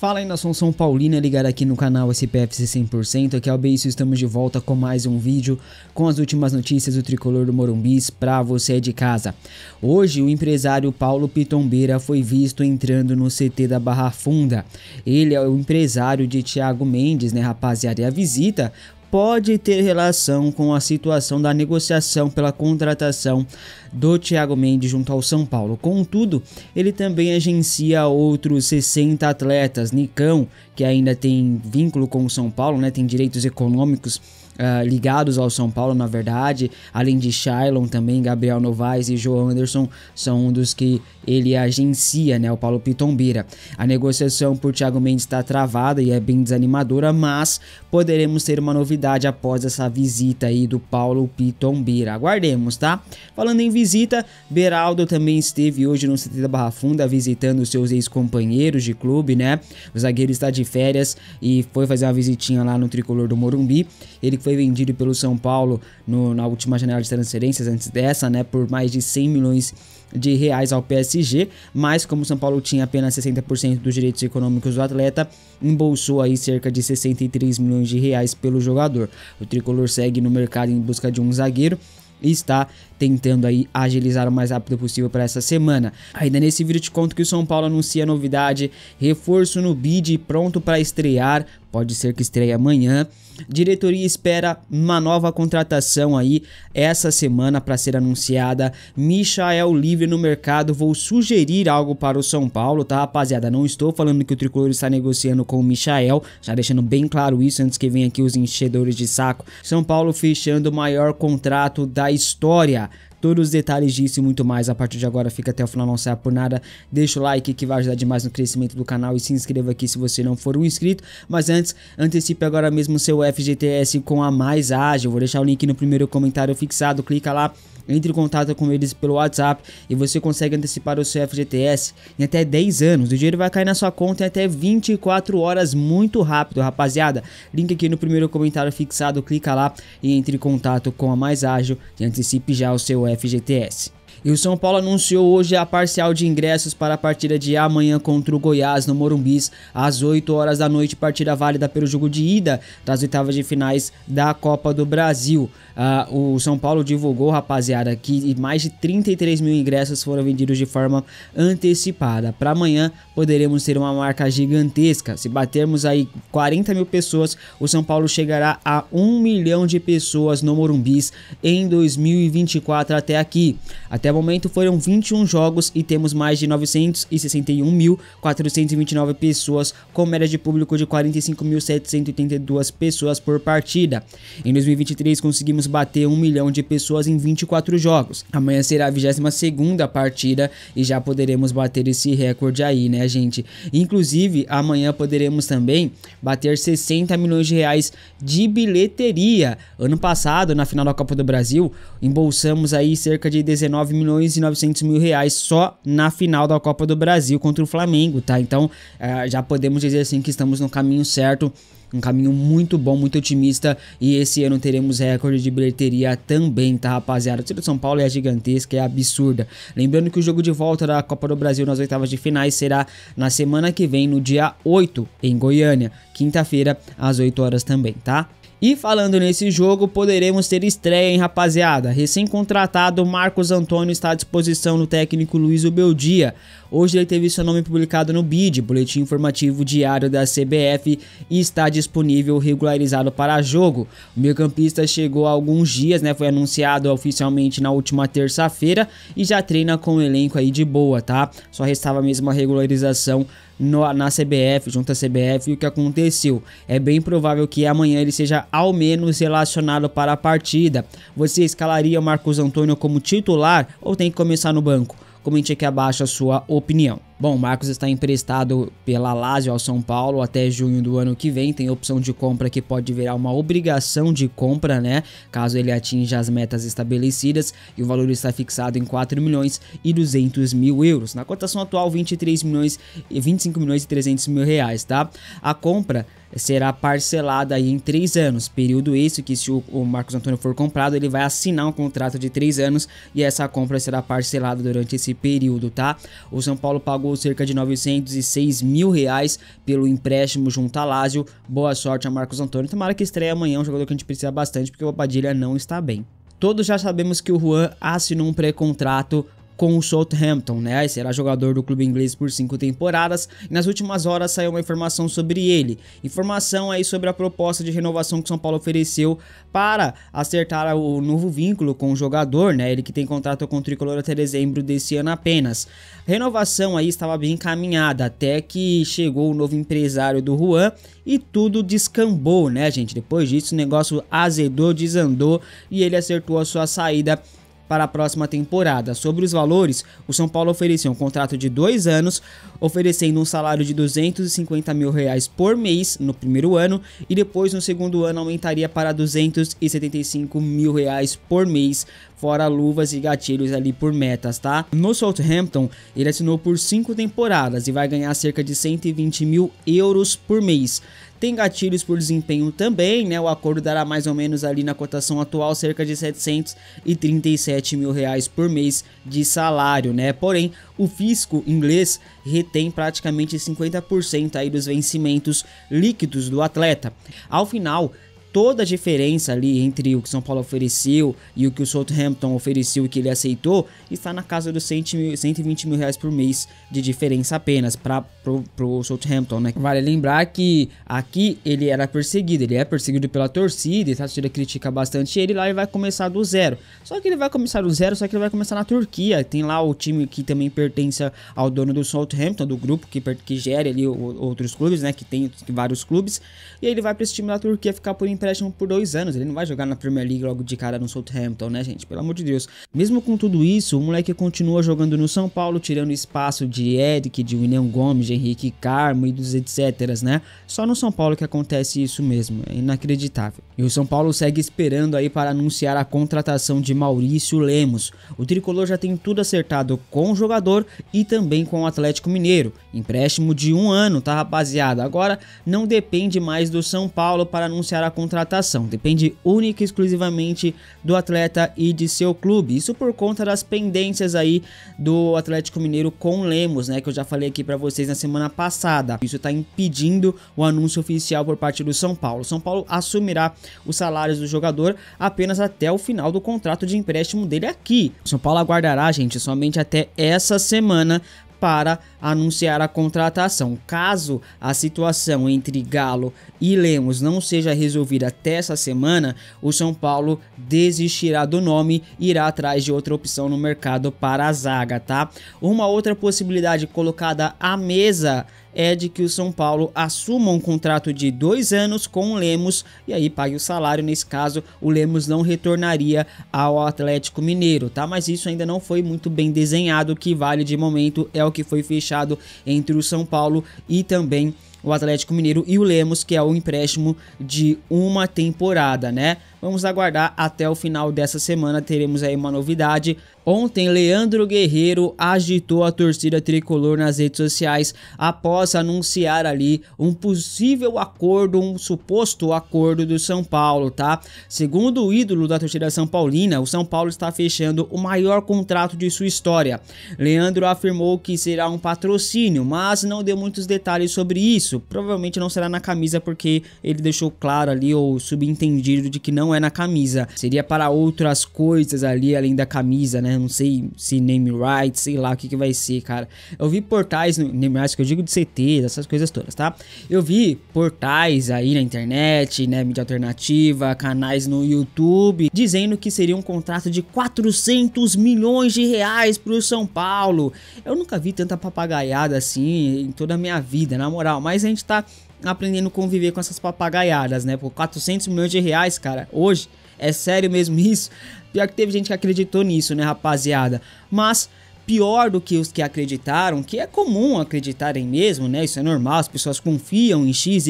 Fala aí nação São Paulina, ligada aqui no canal SPFC 100%, aqui é o Benício, estamos de volta com mais um vídeo com as últimas notícias do Tricolor do Morumbis para você de casa. Hoje o empresário Paulo Pitombeira foi visto entrando no CT da Barra Funda, ele é o empresário de Thiago Mendes, né rapaziada, e a visita pode ter relação com a situação da negociação pela contratação do Thiago Mendes junto ao São Paulo. Contudo, ele também agencia outros 60 atletas. Nicão, que ainda tem vínculo com o São Paulo, né, tem direitos econômicos uh, ligados ao São Paulo, na verdade. Além de Shailon também, Gabriel Novaes e João Anderson são um dos que ele agencia, né? O Paulo Pitombira. A negociação por Thiago Mendes está travada e é bem desanimadora, mas poderemos ter uma novidade após essa visita aí do Paulo Pitombira. Aguardemos, tá? Falando em visita, Beraldo também esteve hoje no CT da Barra Funda visitando seus ex-companheiros de clube, né? O zagueiro está de férias e foi fazer uma visitinha lá no tricolor do Morumbi. Ele foi vendido pelo São Paulo no, na última janela de transferências, antes dessa, né, por mais de 100 milhões de reais ao PSG, mas como o São Paulo tinha apenas 60% dos direitos econômicos do atleta, embolsou aí cerca de 63 milhões de reais pelo jogador. O tricolor segue no mercado em busca de um zagueiro e está tentando aí agilizar o mais rápido possível para essa semana. Ainda nesse vídeo te conto que o São Paulo anuncia novidade, reforço no bid pronto para estrear, pode ser que estreie amanhã. Diretoria espera uma nova contratação aí essa semana para ser anunciada. Michael livre no mercado. Vou sugerir algo para o São Paulo, tá, rapaziada? Não estou falando que o tricolor está negociando com o Michael, já deixando bem claro isso antes que venham aqui os enchedores de saco. São Paulo fechando o maior contrato da história. Todos os detalhes disso e muito mais a partir de agora. Fica até o final, não saia por nada. Deixa o like que vai ajudar demais no crescimento do canal e se inscreva aqui se você não for um inscrito. Mas antes, antecipe agora mesmo seu FGTS com a Mais Ágil. Vou deixar o link no primeiro comentário fixado. Clica lá entre em contato com eles pelo WhatsApp e você consegue antecipar o seu FGTS em até 10 anos. O dinheiro vai cair na sua conta em até 24 horas, muito rápido, rapaziada. Link aqui no primeiro comentário fixado, clica lá e entre em contato com a Mais Ágil e antecipe já o seu FGTS. E o São Paulo anunciou hoje a parcial de ingressos para a partida de amanhã contra o Goiás no Morumbis, às 8 horas da noite, partida válida pelo jogo de ida das oitavas de finais da Copa do Brasil. Ah, o São Paulo divulgou, rapaziada, que mais de 33 mil ingressos foram vendidos de forma antecipada. Para amanhã poderemos ter uma marca gigantesca. Se batermos aí 40 mil pessoas, o São Paulo chegará a 1 milhão de pessoas no Morumbis em 2024 até aqui. Até momento foram 21 jogos e temos mais de 961.429 pessoas, com média de público de 45.782 pessoas por partida. Em 2023 conseguimos bater 1 milhão de pessoas em 24 jogos. Amanhã será a 22 partida e já poderemos bater esse recorde aí, né, gente? Inclusive, amanhã poderemos também bater 60 milhões de reais de bilheteria. Ano passado, na final da Copa do Brasil, embolsamos aí cerca de 19 milhões milhões e 900 mil reais só na final da Copa do Brasil contra o Flamengo, tá? Então é, já podemos dizer assim que estamos no caminho certo um caminho muito bom, muito otimista. E esse ano teremos recorde de bilheteria também, tá, rapaziada? O time de São Paulo é gigantesca, é absurda. Lembrando que o jogo de volta da Copa do Brasil nas oitavas de finais será na semana que vem, no dia 8, em Goiânia, quinta-feira, às 8 horas também, tá? E falando nesse jogo, poderemos ter estreia, hein, rapaziada? Recém-contratado, Marcos Antônio está à disposição do técnico Luiz Ubeldia. Hoje ele teve seu nome publicado no BID, Boletim Informativo Diário da CBF, e está disponível regularizado para jogo. O meio-campista chegou há alguns dias, né? Foi anunciado oficialmente na última terça-feira e já treina com o elenco aí de boa, tá? Só restava mesmo a regularização no, na CBF, junto à CBF, e o que aconteceu. É bem provável que amanhã ele seja ao menos relacionado para a partida. Você escalaria Marcos Antônio como titular ou tem que começar no banco? Comente aqui abaixo a sua opinião. Bom, o Marcos está emprestado pela Lazio ao São Paulo até junho do ano que vem. Tem opção de compra que pode virar uma obrigação de compra, né? Caso ele atinja as metas estabelecidas. E o valor está fixado em 4 milhões e 200 mil euros. Na cotação atual, 23 milhões e 25 milhões e 300 mil reais, tá? A compra será parcelada em três anos, período esse que se o Marcos Antônio for comprado, ele vai assinar um contrato de três anos e essa compra será parcelada durante esse período, tá? O São Paulo pagou pagou cerca de 906 mil reais pelo empréstimo junto a Lazio. Boa sorte a Marcos Antônio. Tomara que estreia amanhã, um jogador que a gente precisa bastante, porque o Padilha não está bem. Todos já sabemos que o Juan assinou um pré-contrato com o Southampton, né? será jogador do clube inglês por cinco temporadas. E nas últimas horas saiu uma informação sobre ele. Informação aí sobre a proposta de renovação que o São Paulo ofereceu para acertar o novo vínculo com o jogador, né? Ele que tem contrato com o Tricolor até dezembro desse ano apenas. Renovação aí estava bem encaminhada até que chegou o novo empresário do Juan e tudo descambou, né, gente? Depois disso, o negócio azedou, desandou e ele acertou a sua saída para a próxima temporada. Sobre os valores, o São Paulo ofereceu um contrato de dois anos, oferecendo um salário de 250 mil reais por mês no primeiro ano e depois no segundo ano aumentaria para 275 mil reais por mês, fora luvas e gatilhos ali por metas, tá? No Southampton, ele assinou por cinco temporadas e vai ganhar cerca de 120 mil euros por mês tem gatilhos por desempenho também, né? O acordo dará mais ou menos ali na cotação atual cerca de 737 mil reais por mês de salário, né? Porém, o fisco inglês retém praticamente 50% aí dos vencimentos líquidos do atleta. Ao final, toda a diferença ali entre o que São Paulo ofereceu e o que o Southampton ofereceu e que ele aceitou está na casa dos 120 mil reais por mês de diferença apenas para pro, pro Southampton, né? Vale lembrar que aqui ele era perseguido, ele é perseguido pela torcida, e a torcida critica bastante ele lá e vai começar do zero. Só que ele vai começar do zero, só que ele vai começar na Turquia. Tem lá o time que também pertence ao dono do Southampton, do grupo que, que gere ali outros clubes, né? Que tem vários clubes. E ele vai para esse time da Turquia ficar por empréstimo por dois anos. Ele não vai jogar na Premier League logo de cara no Southampton, né, gente? Pelo amor de Deus. Mesmo com tudo isso, o moleque continua jogando no São Paulo, tirando espaço de Eric, de William Gomes, de Henrique Carmo e dos etc, né? Só no São Paulo que acontece isso mesmo, é inacreditável. E o São Paulo segue esperando aí para anunciar a contratação de Maurício Lemos. O tricolor já tem tudo acertado com o jogador e também com o Atlético Mineiro. Empréstimo de um ano, tá rapaziada? Agora não depende mais do São Paulo para anunciar a contratação, depende única e exclusivamente do atleta e de seu clube. Isso por conta das pendências aí do Atlético Mineiro com Lemos, né? Que eu já falei aqui para vocês na semana passada. Isso está impedindo o anúncio oficial por parte do São Paulo. São Paulo assumirá os salários do jogador apenas até o final do contrato de empréstimo dele aqui. São Paulo aguardará, gente, somente até essa semana para anunciar a contratação. Caso a situação entre Galo e Lemos não seja resolvida até essa semana, o São Paulo desistirá do nome e irá atrás de outra opção no mercado para a zaga, tá? Uma outra possibilidade colocada à mesa é de que o São Paulo assuma um contrato de dois anos com o Lemos e aí pague o salário. Nesse caso, o Lemos não retornaria ao Atlético Mineiro, tá? Mas isso ainda não foi muito bem desenhado. O que vale de momento é o que foi fechado entre o São Paulo e também o Atlético Mineiro e o Lemos, que é o empréstimo de uma temporada, né? Vamos aguardar até o final dessa semana, teremos aí uma novidade. Ontem, Leandro Guerreiro agitou a torcida tricolor nas redes sociais após anunciar ali um possível acordo, um suposto acordo do São Paulo, tá? Segundo o ídolo da torcida São Paulina, o São Paulo está fechando o maior contrato de sua história. Leandro afirmou que será um patrocínio, mas não deu muitos detalhes sobre isso. Provavelmente não será na camisa porque ele deixou claro ali ou subentendido de que não é na camisa. Seria para outras coisas ali, além da camisa, né? Não sei se name rights, sei lá o que, que vai ser, cara. Eu vi portais, name rights que eu digo de CT, essas coisas todas, tá? Eu vi portais aí na internet, né? Mídia alternativa, canais no YouTube, dizendo que seria um contrato de 400 milhões de reais pro São Paulo. Eu nunca vi tanta papagaiada assim em toda a minha vida, na moral. Mas a gente tá aprendendo a conviver com essas papagaiadas, né? Por 400 milhões de reais, cara, hoje, é sério mesmo isso? Pior que teve gente que acreditou nisso, né, rapaziada? Mas pior do que os que acreditaram, que é comum acreditarem mesmo, né? Isso é normal, as pessoas confiam em XYZ.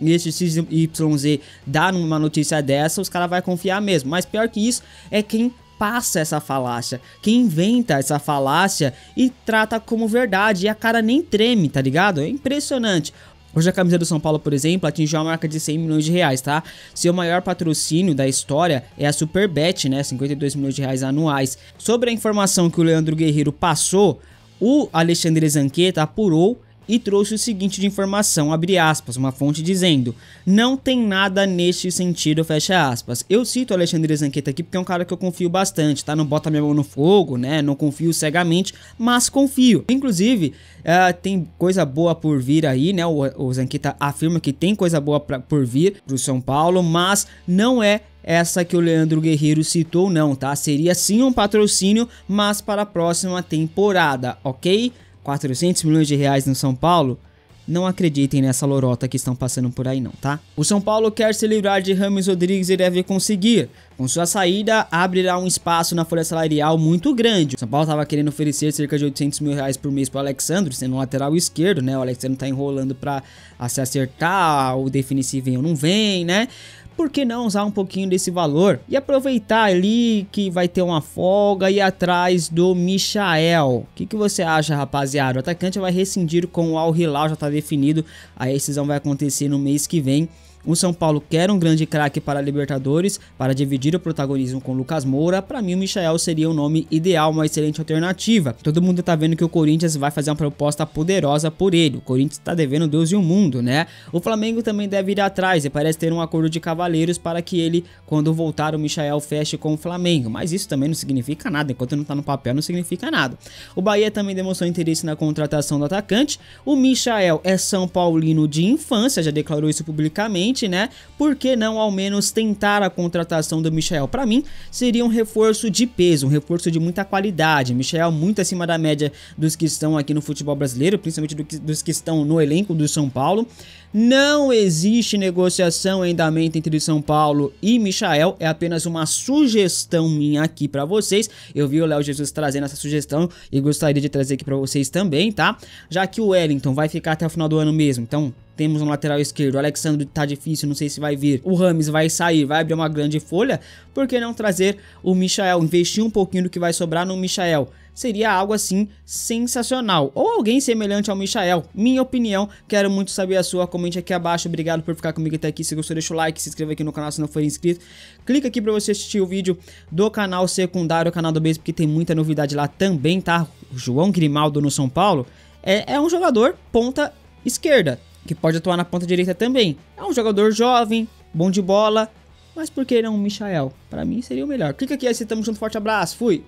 E esse XYZ dá uma notícia dessa, os caras vão confiar mesmo. Mas pior que isso é quem passa essa falácia, quem inventa essa falácia e trata como verdade. E a cara nem treme, tá ligado? É impressionante. Hoje a camisa do São Paulo, por exemplo, atingiu a marca de 100 milhões de reais, tá? Seu maior patrocínio da história é a Superbet, né? 52 milhões de reais anuais. Sobre a informação que o Leandro Guerreiro passou, o Alexandre Zanqueta apurou e trouxe o seguinte de informação, abre aspas, uma fonte dizendo: "Não tem nada neste sentido", fecha aspas. Eu cito Alexandre Zanqueta aqui porque é um cara que eu confio bastante, tá? Não bota minha mão no fogo, né? Não confio cegamente, mas confio. Inclusive, uh, tem coisa boa por vir aí, né? O, o Zanqueta afirma que tem coisa boa pra, por vir pro São Paulo, mas não é essa que o Leandro Guerreiro citou não, tá? Seria sim um patrocínio, mas para a próxima temporada, ok? 400 milhões de reais no São Paulo, não acreditem nessa lorota que estão passando por aí não, tá? O São Paulo quer se livrar de Ramos Rodrigues e deve conseguir. Com sua saída, abrirá um espaço na folha salarial muito grande. O São Paulo estava querendo oferecer cerca de 800 mil reais por mês para o Alexandre, sendo um lateral esquerdo, né? O Alexandre está enrolando para se acertar, ou definir se vem ou não vem, né? por que não usar um pouquinho desse valor e aproveitar ali que vai ter uma folga e atrás do Michael? O que, que você acha, rapaziada? O atacante vai rescindir com o Al Hilal, já está definido. A decisão vai acontecer no mês que vem. O São Paulo quer um grande craque para a Libertadores, para dividir o protagonismo com Lucas Moura. Para mim, o Michael seria o um nome ideal, uma excelente alternativa. Todo mundo tá vendo que o Corinthians vai fazer uma proposta poderosa por ele. O Corinthians está devendo Deus e o mundo, né? O Flamengo também deve ir atrás e parece ter um acordo de cavaleiros para que ele, quando voltar, o Michael feche com o Flamengo. Mas isso também não significa nada, enquanto não tá no papel, não significa nada. O Bahia também demonstrou interesse na contratação do atacante. O Michael é São Paulino de infância, já declarou isso publicamente frente, né? Por que não ao menos tentar a contratação do Michel? Para mim, seria um reforço de peso, um reforço de muita qualidade. Michel muito acima da média dos que estão aqui no futebol brasileiro, principalmente dos que estão no elenco do São Paulo. Não existe negociação em andamento entre São Paulo e Michael, é apenas uma sugestão minha aqui para vocês. Eu vi o Léo Jesus trazendo essa sugestão e gostaria de trazer aqui para vocês também, tá? Já que o Wellington vai ficar até o final do ano mesmo, então temos um lateral esquerdo. O Alexandre tá difícil, não sei se vai vir. O Rames vai sair, vai abrir uma grande folha. Por que não trazer o Michael? Investir um pouquinho do que vai sobrar no Michael seria algo assim sensacional. Ou alguém semelhante ao Michael. Minha opinião, quero muito saber a sua. Comente aqui abaixo. Obrigado por ficar comigo até aqui. Se gostou, deixa o like, se inscreva aqui no canal se não for inscrito. Clica aqui para você assistir o vídeo do canal secundário, o canal do Base, porque tem muita novidade lá também, tá? O João Grimaldo no São Paulo é, é um jogador ponta esquerda que pode atuar na ponta direita também. É um jogador jovem, bom de bola, mas por que não o Michael? Para mim seria o melhor. Clica aqui, aí, tamo junto, forte abraço, fui!